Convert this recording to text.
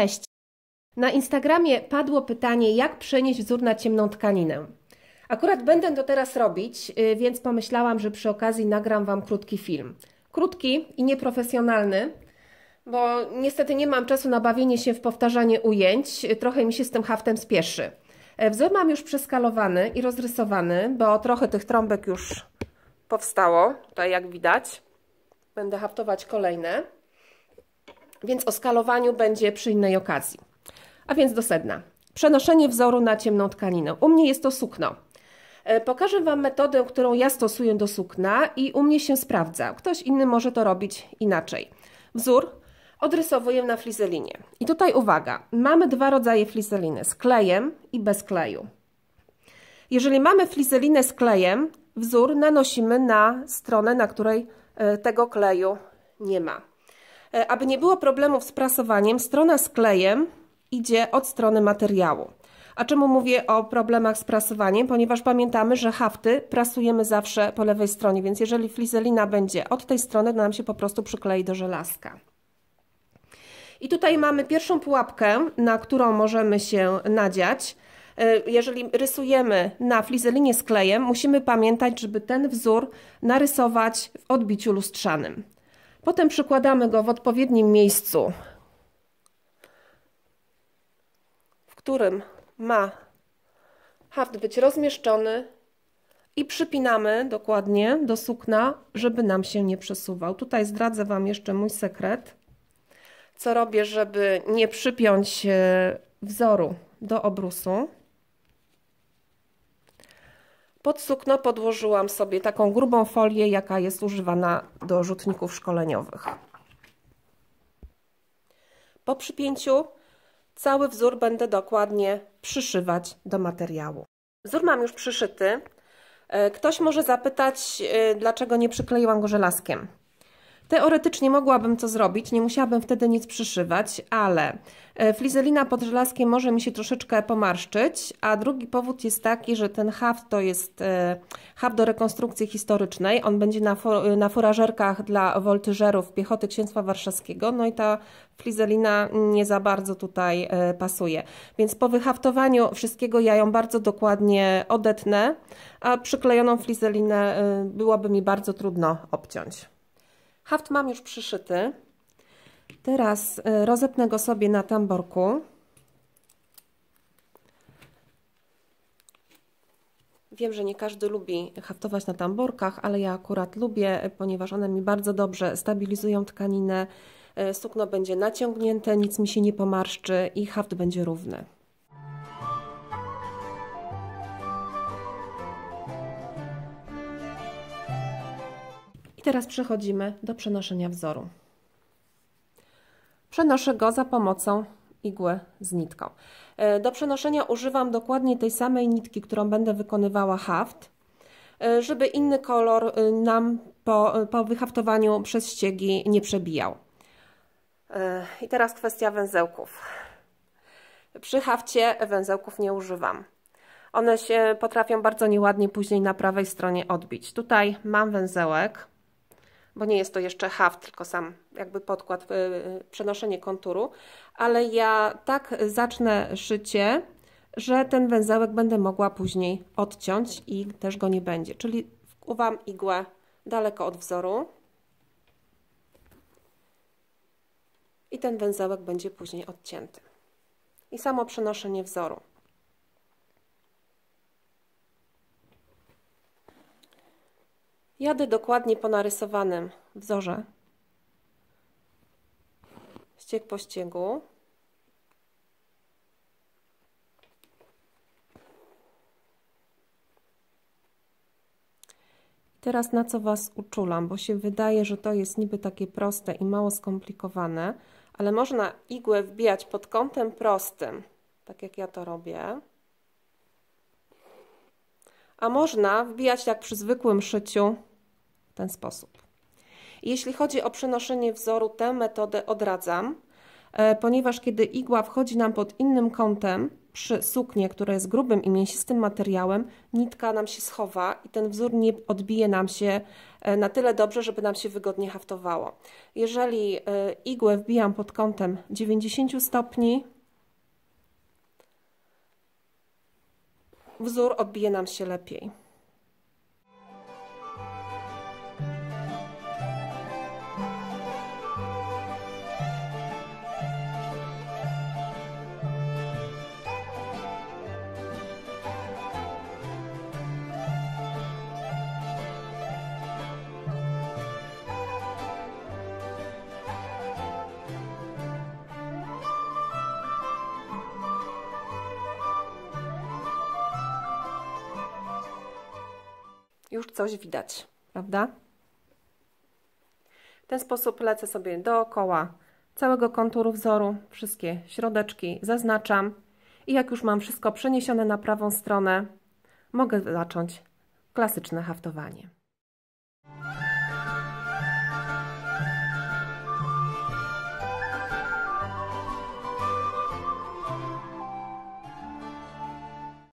Cześć! Na Instagramie padło pytanie, jak przenieść wzór na ciemną tkaninę. Akurat będę to teraz robić, y, więc pomyślałam, że przy okazji nagram Wam krótki film. Krótki i nieprofesjonalny, bo niestety nie mam czasu na bawienie się w powtarzanie ujęć, trochę mi się z tym haftem spieszy. E, wzór mam już przeskalowany i rozrysowany, bo trochę tych trąbek już powstało, tutaj jak widać. Będę haftować kolejne więc o skalowaniu będzie przy innej okazji. A więc do sedna. Przenoszenie wzoru na ciemną tkaninę. U mnie jest to sukno. E, pokażę Wam metodę, którą ja stosuję do sukna i u mnie się sprawdza. Ktoś inny może to robić inaczej. Wzór odrysowuję na flizelinie. I tutaj uwaga, mamy dwa rodzaje flizeliny, z klejem i bez kleju. Jeżeli mamy flizelinę z klejem, wzór nanosimy na stronę, na której e, tego kleju nie ma. E, aby nie było problemów z prasowaniem, strona z klejem idzie od strony materiału. A czemu mówię o problemach z prasowaniem? Ponieważ pamiętamy, że hafty prasujemy zawsze po lewej stronie, więc jeżeli flizelina będzie od tej strony, to nam się po prostu przyklei do żelazka. I tutaj mamy pierwszą pułapkę, na którą możemy się nadziać. E, jeżeli rysujemy na flizelinie z klejem, musimy pamiętać, żeby ten wzór narysować w odbiciu lustrzanym. Potem przykładamy go w odpowiednim miejscu, w którym ma haft być rozmieszczony i przypinamy dokładnie do sukna, żeby nam się nie przesuwał. Tutaj zdradzę Wam jeszcze mój sekret. Co robię, żeby nie przypiąć e, wzoru do obrusu? Pod sukno podłożyłam sobie taką grubą folię, jaka jest używana do rzutników szkoleniowych. Po przypięciu cały wzór będę dokładnie przyszywać do materiału. Wzór mam już przyszyty. E, ktoś może zapytać, e, dlaczego nie przykleiłam go żelazkiem. Teoretycznie mogłabym to zrobić, nie musiałabym wtedy nic przyszywać, ale e, flizelina pod żelazkiem może mi się troszeczkę pomarszczyć, a drugi powód jest taki, że ten haft to jest e, haft do rekonstrukcji historycznej. On będzie na, for, na forażerkach dla woltyżerów piechoty księstwa warszawskiego, no i ta flizelina nie za bardzo tutaj e, pasuje. Więc po wyhaftowaniu wszystkiego ja ją bardzo dokładnie odetnę, a przyklejoną flizelinę byłoby mi bardzo trudno obciąć. Haft mam już przyszyty. Teraz e, rozepnę go sobie na tamborku. Wiem, że nie każdy lubi haftować na tamborkach, ale ja akurat lubię, ponieważ one mi bardzo dobrze stabilizują tkaninę. E, sukno będzie naciągnięte, nic mi się nie pomarszczy i haft będzie równy. I teraz przechodzimy do przenoszenia wzoru. Przenoszę go za pomocą igły z nitką. E, do przenoszenia używam dokładnie tej samej nitki, którą będę wykonywała haft, e, żeby inny kolor e, nam po, po wyhaftowaniu przez ściegi nie przebijał. I teraz kwestia węzełków. Przy hafcie węzełków nie używam. One się potrafią bardzo nieładnie później na prawej stronie odbić. Tutaj mam węzełek, bo nie jest to jeszcze haft, tylko sam jakby podkład, y, y, przenoszenie konturu, ale ja tak zacznę szycie, że ten węzełek będę mogła później odciąć i też go nie będzie. Czyli wkuwam igłę daleko od wzoru i ten węzełek będzie później odcięty. I samo przenoszenie wzoru. Jadę dokładnie po narysowanym wzorze. Ścieg po ściegu. Teraz na co Was uczulam, bo się wydaje, że to jest niby takie proste i mało skomplikowane, ale można igłę wbijać pod kątem prostym, tak jak ja to robię. A można wbijać jak przy zwykłym szyciu ten sposób. Jeśli chodzi o przenoszenie wzoru, tę metodę odradzam, e, ponieważ kiedy igła wchodzi nam pod innym kątem, przy suknie, która jest grubym i mięsistym materiałem, nitka nam się schowa i ten wzór nie odbije nam się e, na tyle dobrze, żeby nam się wygodnie haftowało. Jeżeli e, igłę wbijam pod kątem 90 stopni, wzór odbije nam się lepiej. już coś widać, prawda? W ten sposób lecę sobie dookoła całego konturu wzoru, wszystkie środeczki zaznaczam i jak już mam wszystko przeniesione na prawą stronę, mogę zacząć klasyczne haftowanie.